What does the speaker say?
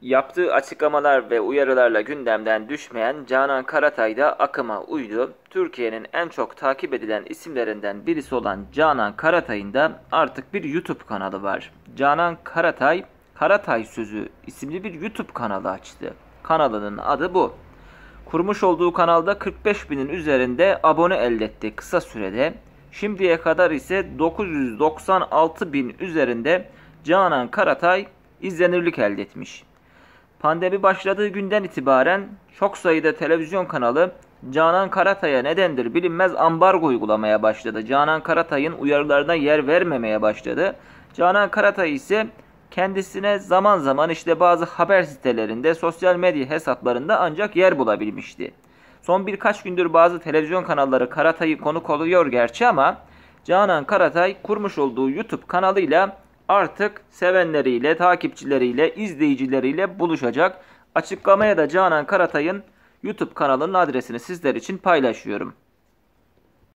Yaptığı açıklamalar ve uyarılarla gündemden düşmeyen Canan Karatay da akıma uydu. Türkiye'nin en çok takip edilen isimlerinden birisi olan Canan Karatay'ın da artık bir YouTube kanalı var. Canan Karatay, Karatay Sözü isimli bir YouTube kanalı açtı. Kanalının adı bu. Kurmuş olduğu kanalda 45 binin üzerinde abone elde etti kısa sürede. Şimdiye kadar ise 996 bin üzerinde Canan Karatay izlenirlik elde etmiş. Pandemi başladığı günden itibaren çok sayıda televizyon kanalı Canan Karatay'a nedendir bilinmez ambargo uygulamaya başladı. Canan Karatay'ın uyarılarına yer vermemeye başladı. Canan Karatay ise kendisine zaman zaman işte bazı haber sitelerinde, sosyal medya hesaplarında ancak yer bulabilmişti. Son birkaç gündür bazı televizyon kanalları Karatay'ı konuk oluyor gerçi ama Canan Karatay kurmuş olduğu YouTube kanalıyla artık sevenleriyle, takipçileriyle, izleyicileriyle buluşacak. Açıklamaya da Canan Karatay'ın YouTube kanalının adresini sizler için paylaşıyorum.